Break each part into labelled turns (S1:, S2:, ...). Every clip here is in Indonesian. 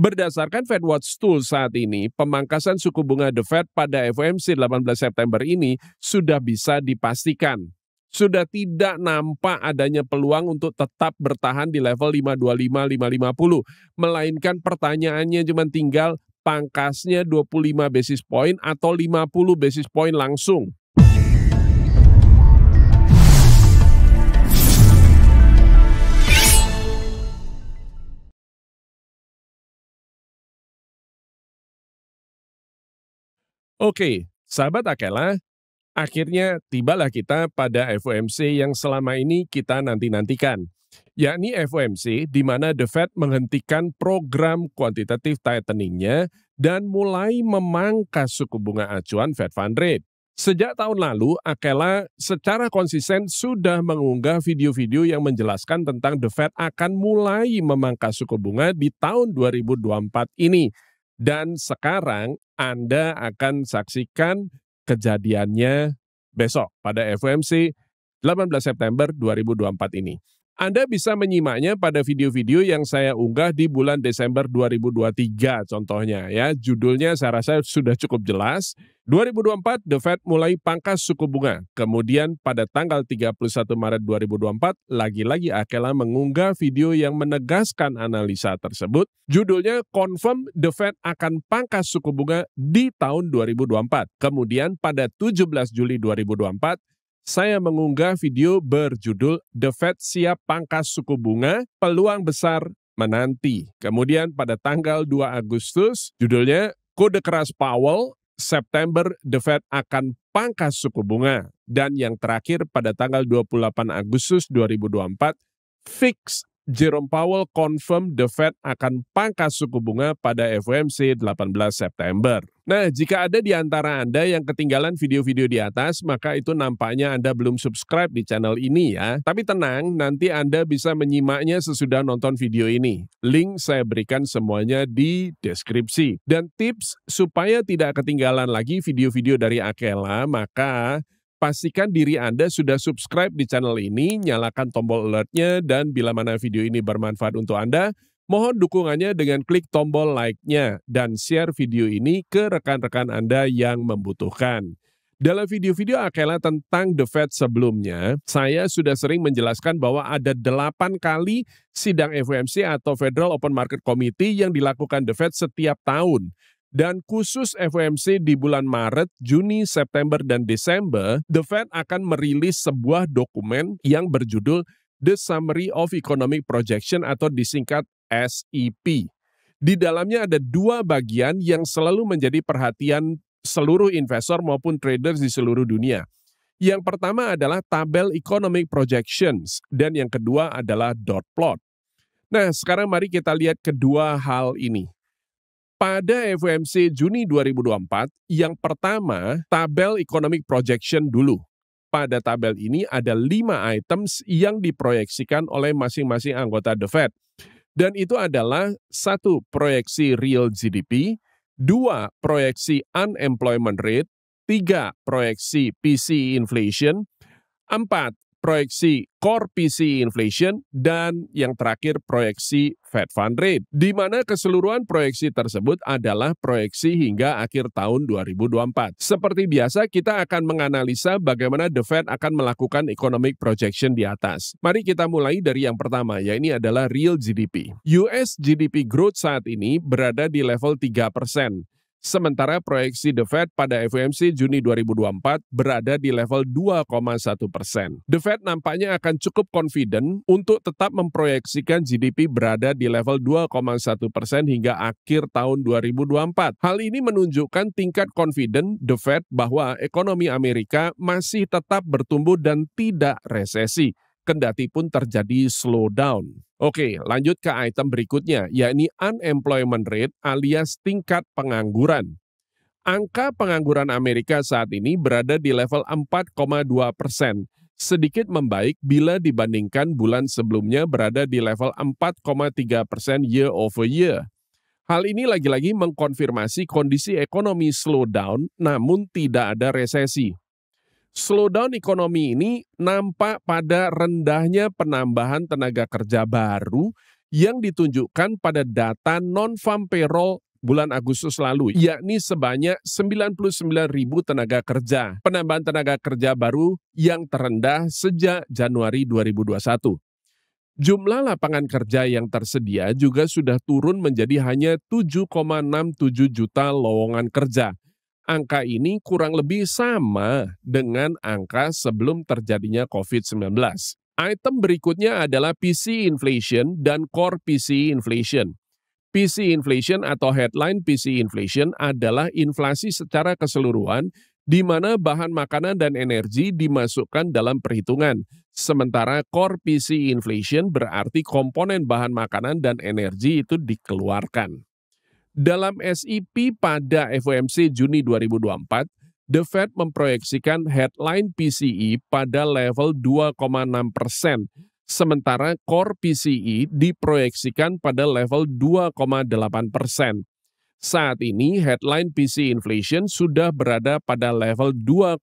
S1: Berdasarkan Fed Watch Tool saat ini, pemangkasan suku bunga The Fed pada FOMC 18 September ini sudah bisa dipastikan. Sudah tidak nampak adanya peluang untuk tetap bertahan di level 525-550, melainkan pertanyaannya cuma tinggal pangkasnya 25 basis point atau 50 basis point langsung. Oke, sahabat Akela, akhirnya tibalah kita pada FOMC yang selama ini kita nanti-nantikan, yakni FOMC di mana The Fed menghentikan program quantitative tightening-nya dan mulai memangkas suku bunga acuan Fed Fund Rate. Sejak tahun lalu, Akela secara konsisten sudah mengunggah video-video yang menjelaskan tentang The Fed akan mulai memangkas suku bunga di tahun 2024 ini dan sekarang Anda akan saksikan kejadiannya besok pada FOMC 18 September 2024 ini. Anda bisa menyimaknya pada video-video yang saya unggah di bulan Desember 2023 contohnya ya. Judulnya saya rasa sudah cukup jelas. 2024 The Fed mulai pangkas suku bunga. Kemudian pada tanggal 31 Maret 2024 lagi-lagi Akela mengunggah video yang menegaskan analisa tersebut. Judulnya Confirm The Fed akan pangkas suku bunga di tahun 2024. Kemudian pada 17 Juli 2024 saya mengunggah video berjudul The Fed siap pangkas suku bunga, peluang besar menanti. Kemudian pada tanggal 2 Agustus, judulnya Kode Keras Powell, September The Fed akan pangkas suku bunga. Dan yang terakhir pada tanggal 28 Agustus 2024, Fix Jerome Powell confirm the Fed akan pangkas suku bunga pada FOMC 18 September. Nah, jika ada di antara Anda yang ketinggalan video-video di atas, maka itu nampaknya Anda belum subscribe di channel ini ya. Tapi tenang, nanti Anda bisa menyimaknya sesudah nonton video ini. Link saya berikan semuanya di deskripsi. Dan tips supaya tidak ketinggalan lagi video-video dari Akela, maka Pastikan diri Anda sudah subscribe di channel ini, nyalakan tombol alertnya, dan bila mana video ini bermanfaat untuk Anda, mohon dukungannya dengan klik tombol like-nya dan share video ini ke rekan-rekan Anda yang membutuhkan. Dalam video-video Akela tentang The Fed sebelumnya, saya sudah sering menjelaskan bahwa ada delapan kali sidang FOMC atau Federal Open Market Committee yang dilakukan The Fed setiap tahun. Dan khusus FOMC di bulan Maret, Juni, September, dan Desember, The Fed akan merilis sebuah dokumen yang berjudul The Summary of Economic Projection atau disingkat SEP. Di dalamnya ada dua bagian yang selalu menjadi perhatian seluruh investor maupun traders di seluruh dunia. Yang pertama adalah tabel economic projections dan yang kedua adalah dot plot. Nah, sekarang mari kita lihat kedua hal ini pada FOMC Juni 2024, yang pertama tabel economic projection dulu. Pada tabel ini ada lima items yang diproyeksikan oleh masing-masing anggota The Fed. Dan itu adalah satu proyeksi real GDP, dua proyeksi unemployment rate, tiga proyeksi PC inflation, empat proyeksi core PC inflation, dan yang terakhir proyeksi Fed Fund Rate, di mana keseluruhan proyeksi tersebut adalah proyeksi hingga akhir tahun 2024. Seperti biasa, kita akan menganalisa bagaimana The Fed akan melakukan economic projection di atas. Mari kita mulai dari yang pertama, yaitu adalah real GDP. US GDP growth saat ini berada di level 3 persen Sementara proyeksi The Fed pada FOMC Juni 2024 berada di level 2,1 persen. The Fed nampaknya akan cukup confident untuk tetap memproyeksikan GDP berada di level 2,1 persen hingga akhir tahun 2024. Hal ini menunjukkan tingkat confident The Fed bahwa ekonomi Amerika masih tetap bertumbuh dan tidak resesi kendati pun terjadi slowdown. Oke, lanjut ke item berikutnya, yakni unemployment rate alias tingkat pengangguran. Angka pengangguran Amerika saat ini berada di level 4,2 persen, sedikit membaik bila dibandingkan bulan sebelumnya berada di level 4,3 persen year over year. Hal ini lagi-lagi mengkonfirmasi kondisi ekonomi slowdown namun tidak ada resesi slowdown ekonomi ini nampak pada rendahnya penambahan tenaga kerja baru yang ditunjukkan pada data non-farm payroll bulan Agustus lalu, yakni sebanyak 99 ribu tenaga kerja, penambahan tenaga kerja baru yang terendah sejak Januari 2021. Jumlah lapangan kerja yang tersedia juga sudah turun menjadi hanya 7,67 juta lowongan kerja angka ini kurang lebih sama dengan angka sebelum terjadinya COVID-19. Item berikutnya adalah PC inflation dan core PC inflation. PC inflation atau headline PC inflation adalah inflasi secara keseluruhan di mana bahan makanan dan energi dimasukkan dalam perhitungan. Sementara core PC inflation berarti komponen bahan makanan dan energi itu dikeluarkan. Dalam SIP pada FOMC Juni 2024, The Fed memproyeksikan headline PCE pada level 2,6 persen, sementara core PCE diproyeksikan pada level 2,8 persen. Saat ini, headline PC e inflation sudah berada pada level 2,5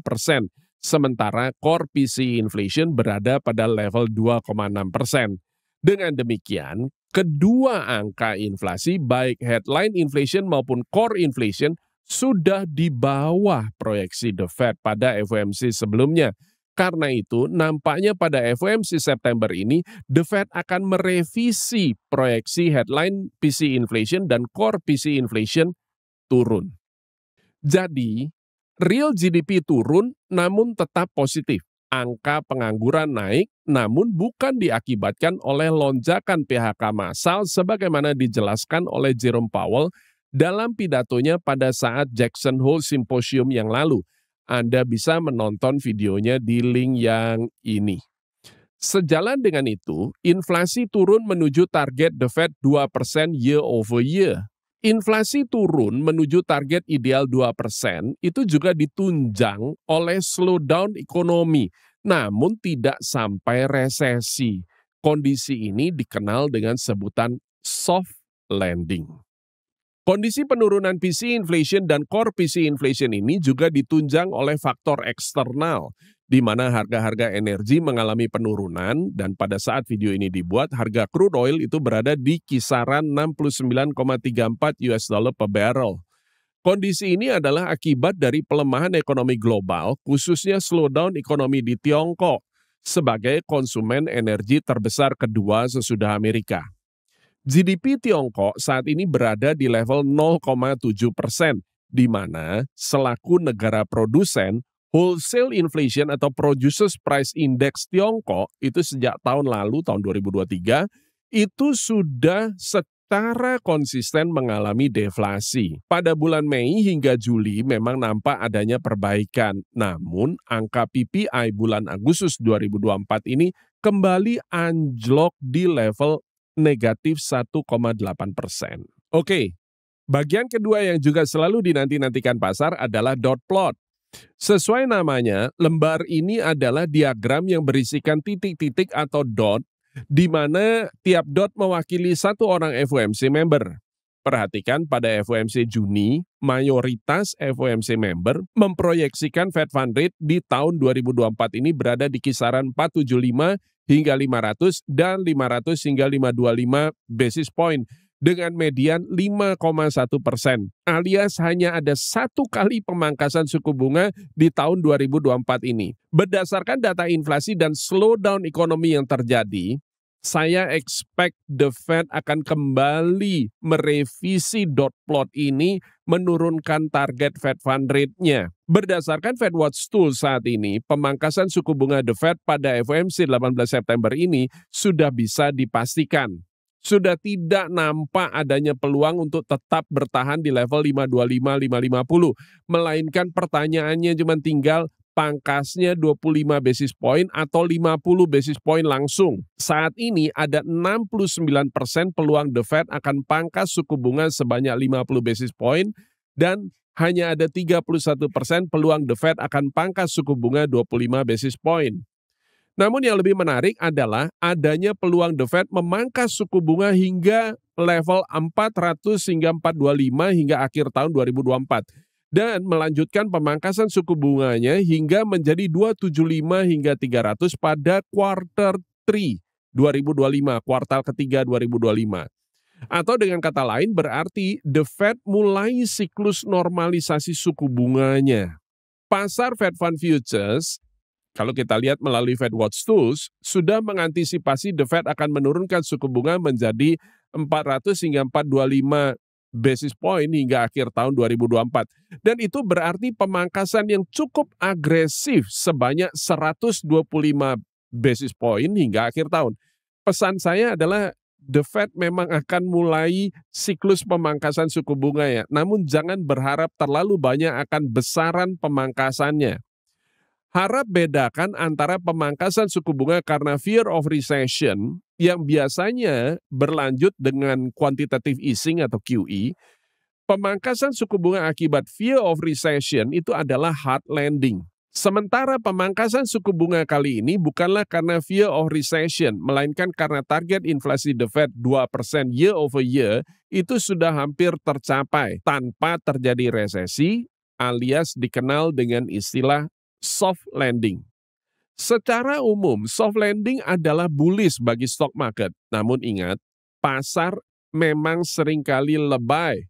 S1: persen, sementara core PC e inflation berada pada level 2,6 persen. Dengan demikian, kedua angka inflasi, baik headline inflation maupun core inflation, sudah di bawah proyeksi The Fed pada FOMC sebelumnya. Karena itu, nampaknya pada FOMC September ini, The Fed akan merevisi proyeksi headline PC inflation dan core PC inflation turun. Jadi, real GDP turun namun tetap positif angka pengangguran naik, namun bukan diakibatkan oleh lonjakan PHK massal sebagaimana dijelaskan oleh Jerome Powell dalam pidatonya pada saat Jackson Hole Symposium yang lalu. Anda bisa menonton videonya di link yang ini. Sejalan dengan itu, inflasi turun menuju target The Fed 2% year over year inflasi turun menuju target ideal 2% itu juga ditunjang oleh slowdown ekonomi, namun tidak sampai resesi. Kondisi ini dikenal dengan sebutan soft landing. Kondisi penurunan PC inflation dan core PC inflation ini juga ditunjang oleh faktor eksternal, di mana harga-harga energi mengalami penurunan dan pada saat video ini dibuat, harga crude oil itu berada di kisaran 69,34 US dollar per barrel. Kondisi ini adalah akibat dari pelemahan ekonomi global, khususnya slowdown ekonomi di Tiongkok, sebagai konsumen energi terbesar kedua sesudah Amerika. GDP Tiongkok saat ini berada di level 0,7 persen, di mana selaku negara produsen, wholesale inflation atau producers price index Tiongkok itu sejak tahun lalu, tahun 2023, itu sudah secara konsisten mengalami deflasi. Pada bulan Mei hingga Juli memang nampak adanya perbaikan, namun angka PPI bulan Agustus 2024 ini kembali anjlok di level negatif 1,8 persen. Oke, bagian kedua yang juga selalu dinanti-nantikan pasar adalah dot plot. Sesuai namanya, lembar ini adalah diagram yang berisikan titik-titik atau dot, di mana tiap dot mewakili satu orang FOMC member. Perhatikan pada FOMC Juni, mayoritas FOMC member memproyeksikan Fed Fund Rate di tahun 2024 ini berada di kisaran 475 hingga 500 dan 500 hingga 525 basis point dengan median 5,1 persen, alias hanya ada satu kali pemangkasan suku bunga di tahun 2024 ini. Berdasarkan data inflasi dan slowdown ekonomi yang terjadi, saya expect the Fed akan kembali merevisi dot plot ini menurunkan target Fed Fund Rate-nya. Berdasarkan Fed Watch Tool saat ini, pemangkasan suku bunga The Fed pada FOMC 18 September ini sudah bisa dipastikan. Sudah tidak nampak adanya peluang untuk tetap bertahan di level 525-550, melainkan pertanyaannya cuma tinggal pangkasnya 25 basis point atau 50 basis point langsung. Saat ini ada 69% persen peluang The Fed akan pangkas suku bunga sebanyak 50 basis point dan hanya ada 31% persen peluang The Fed akan pangkas suku bunga 25 basis point. Namun yang lebih menarik adalah adanya peluang The Fed memangkas suku bunga hingga level 400 hingga 425 hingga akhir tahun 2024 dan melanjutkan pemangkasan suku bunganya hingga menjadi 275 hingga 300 pada quarter 3 2025, kuartal ketiga 2025. Atau dengan kata lain berarti The Fed mulai siklus normalisasi suku bunganya. Pasar Fed Fund Futures kalau kita lihat melalui Fed Watch Tools, sudah mengantisipasi The Fed akan menurunkan suku bunga menjadi 400 hingga 425 basis point hingga akhir tahun 2024. Dan itu berarti pemangkasan yang cukup agresif sebanyak 125 basis point hingga akhir tahun. Pesan saya adalah The Fed memang akan mulai siklus pemangkasan suku bunga ya. Namun jangan berharap terlalu banyak akan besaran pemangkasannya. Harap bedakan antara pemangkasan suku bunga karena fear of recession yang biasanya berlanjut dengan quantitative easing atau QE, pemangkasan suku bunga akibat fear of recession itu adalah hard landing. Sementara pemangkasan suku bunga kali ini bukanlah karena fear of recession, melainkan karena target inflasi The Fed 2% year over year itu sudah hampir tercapai tanpa terjadi resesi alias dikenal dengan istilah soft landing. Secara umum, soft landing adalah bullish bagi stock market. Namun ingat, pasar memang seringkali lebay.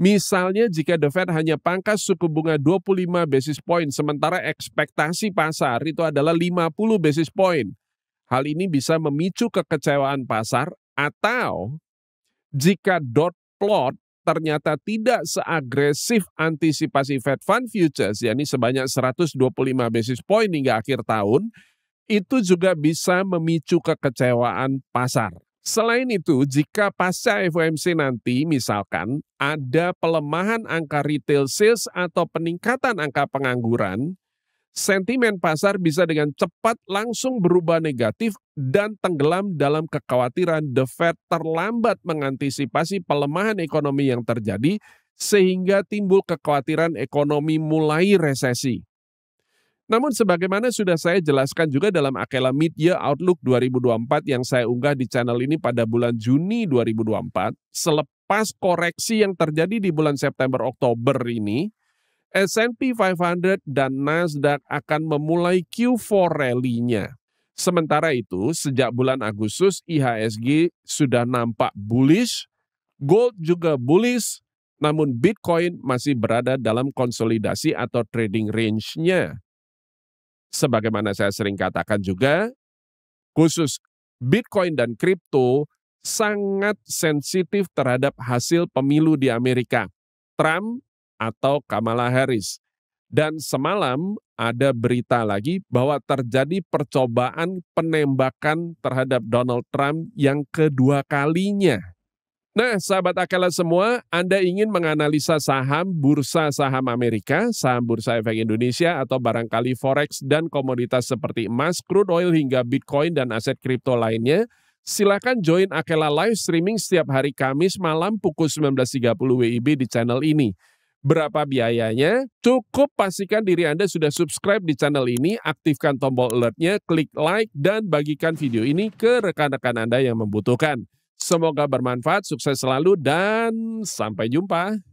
S1: Misalnya jika The Fed hanya pangkas suku bunga 25 basis point sementara ekspektasi pasar itu adalah 50 basis point. Hal ini bisa memicu kekecewaan pasar atau jika dot plot ternyata tidak seagresif antisipasi Fed Fund Futures, yakni sebanyak 125 basis point hingga akhir tahun, itu juga bisa memicu kekecewaan pasar. Selain itu, jika pasca FOMC nanti misalkan ada pelemahan angka retail sales atau peningkatan angka pengangguran, sentimen pasar bisa dengan cepat langsung berubah negatif dan tenggelam dalam kekhawatiran The Fed terlambat mengantisipasi pelemahan ekonomi yang terjadi sehingga timbul kekhawatiran ekonomi mulai resesi. Namun sebagaimana sudah saya jelaskan juga dalam Akela Mid Outlook 2024 yang saya unggah di channel ini pada bulan Juni 2024, selepas koreksi yang terjadi di bulan September Oktober ini, S&P 500 dan Nasdaq akan memulai Q4 rally-nya. Sementara itu, sejak bulan Agustus IHSG sudah nampak bullish, gold juga bullish, namun Bitcoin masih berada dalam konsolidasi atau trading range-nya. Sebagaimana saya sering katakan juga, khusus Bitcoin dan kripto sangat sensitif terhadap hasil pemilu di Amerika. Trump atau Kamala Harris. Dan semalam ada berita lagi bahwa terjadi percobaan penembakan terhadap Donald Trump yang kedua kalinya. Nah, sahabat Akela semua, Anda ingin menganalisa saham bursa saham Amerika, saham bursa efek Indonesia, atau barangkali forex dan komoditas seperti emas, crude oil hingga bitcoin dan aset kripto lainnya? Silakan join Akela live streaming setiap hari Kamis malam pukul 19.30 WIB di channel ini berapa biayanya. Cukup pastikan diri Anda sudah subscribe di channel ini, aktifkan tombol alertnya, klik like, dan bagikan video ini ke rekan-rekan Anda yang membutuhkan. Semoga bermanfaat, sukses selalu, dan sampai jumpa.